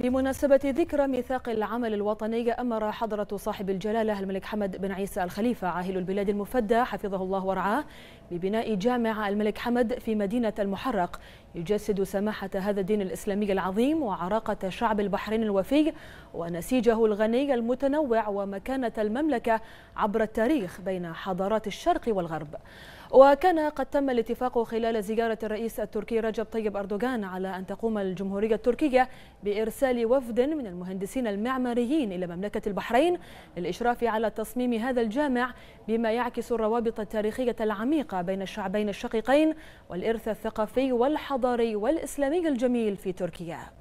بمناسبة ذكرى ميثاق العمل الوطني أمر حضرة صاحب الجلالة الملك حمد بن عيسى الخليفة عاهل البلاد المفدى حفظه الله ورعاه ببناء جامع الملك حمد في مدينة المحرق يجسد سماحة هذا الدين الإسلامي العظيم وعراقة شعب البحرين الوفي ونسيجه الغني المتنوع ومكانة المملكة عبر التاريخ بين حضارات الشرق والغرب وكان قد تم الاتفاق خلال زيارة الرئيس التركي رجب طيب أردوغان على أن تقوم الجمهورية التركية بإرسال إرسال وفد من المهندسين المعماريين إلى مملكة البحرين للإشراف على تصميم هذا الجامع بما يعكس الروابط التاريخية العميقة بين الشعبين الشقيقين والإرث الثقافي والحضاري والإسلامي الجميل في تركيا